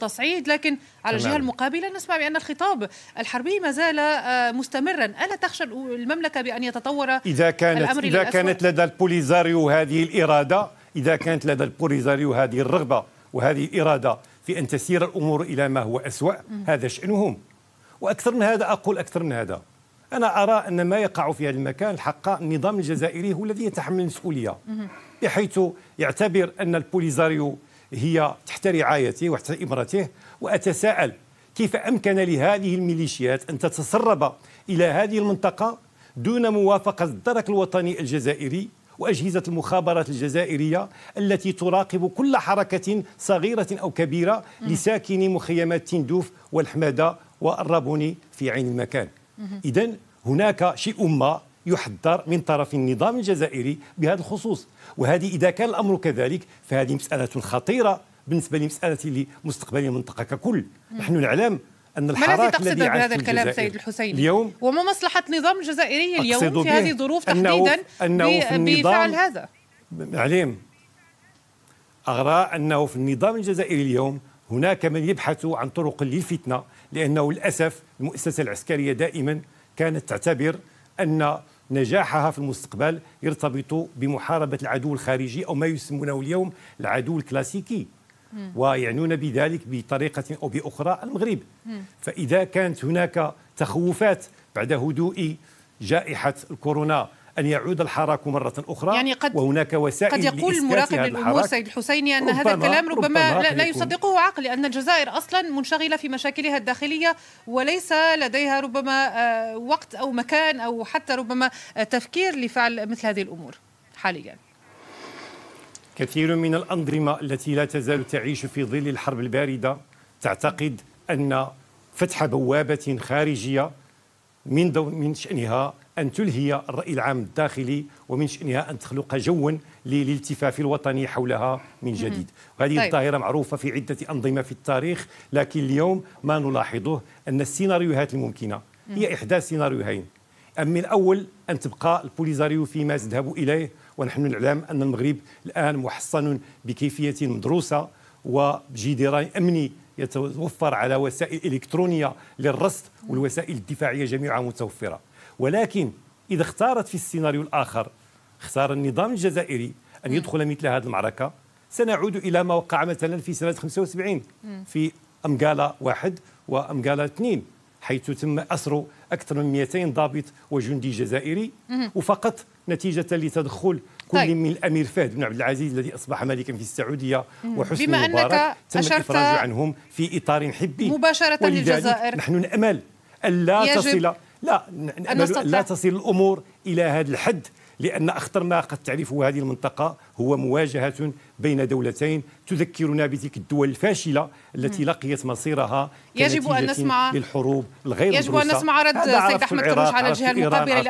تصعيد لكن على الجهة المقابلة نسمع بأن الخطاب الحربي ما زال آه، مستمرا ألا تخشى المملكة بأن يتطور إذا كانت الأمر إذا للأسوأ؟ كانت لدى البوليزاريو هذه الإرادة إذا كانت لدى البوليزاريو هذه الرغبة وهذه الإرادة في أن تسير الأمور إلى ما هو أسوأ هذا شأنهم وأكثر من هذا أقول أكثر من هذا أنا أرى أن ما يقع في هذا المكان الحق النظام الجزائري هو الذي يتحمل المسؤولية بحيث يعتبر أن البوليزاريو هي تحت رعايته وتحت إمرته وأتساءل كيف أمكن لهذه الميليشيات أن تتسرب إلى هذه المنطقة دون موافقة الدرك الوطني الجزائري واجهزه المخابرات الجزائريه التي تراقب كل حركه صغيره او كبيره لساكني مخيمات تندوف والحماده والرابوني في عين المكان اذا هناك شيء ما يحذر من طرف النظام الجزائري بهذا الخصوص وهذه إذا كان الأمر كذلك فهذه مسألة خطيرة بالنسبة لمسألة لمستقبل المنطقة ككل نحن نعلم ان الحراك ما الذي تقصد بهذا الكلام سيد الحسين اليوم وما مصلحه النظام الجزائري اليوم في هذه الظروف تحديدا أنه في بفعل هذا عليم ارى انه في النظام الجزائري اليوم هناك من يبحث عن طرق للفتنه لانه للاسف المؤسسه العسكريه دائما كانت تعتبر أن نجاحها في المستقبل يرتبط بمحاربة العدو الخارجي أو ما يسمونه اليوم العدو الكلاسيكي ويعنون بذلك بطريقة أو بأخرى المغرب فإذا كانت هناك تخوفات بعد هدوء جائحة الكورونا أن يعود الحراك مرة أخرى يعني قد وهناك وسائل قد يقول المراقب الأمور سيد الحسيني أن هذا الكلام ربما, ربما لا, لا يصدقه عقل لأن الجزائر أصلا منشغلة في مشاكلها الداخلية وليس لديها ربما آه، وقت أو مكان أو حتى ربما آه، تفكير لفعل مثل هذه الأمور حاليا كثير من الأنظمة التي لا تزال تعيش في ظل الحرب الباردة تعتقد أن فتح بوابة خارجية من, من شأنها أن تلهي الرأي العام الداخلي ومن شأنها أن تخلق جوا للالتفاف الوطني حولها من جديد وهذه طيب. الظاهرة معروفة في عدة أنظمة في التاريخ لكن اليوم ما نلاحظه أن السيناريوهات الممكنة هي إحدى سيناريوهين أما الأول أن تبقى البوليزاريو فيما تذهب إليه ونحن نعلم أن المغرب الآن محصن بكيفية مدروسة وجدران أمني يتوفر على وسائل إلكترونية للرصد والوسائل الدفاعية جميعها متوفرة ولكن إذا اختارت في السيناريو الآخر اختار النظام الجزائري أن يدخل مثل هذه المعركة سنعود إلى ما وقع مثلا في سنة 75 في أمقالة واحد وأمقالة اثنين حيث تم أسر أكثر من 200 ضابط وجندي جزائري وفقط نتيجة لتدخل كل طيب. من الامير فهد بن عبد العزيز الذي اصبح ملكا في السعوديه وحسن بما مبارك أنك تم الافراج عنهم في اطار حبي مباشره للجزائر نحن نامل الا تصل لا أنا لا تصل الأمور إلى هذا الحد لأن أخطر ما قد تعرفه هذه المنطقة هو مواجهة بين دولتين تذكرنا بتلك الدول الفاشلة التي لقيت مصيرها يجب أن نسمع للحروب الغير يجب أن نسمع رد سيد أحمد كروش على الجهة المقابلة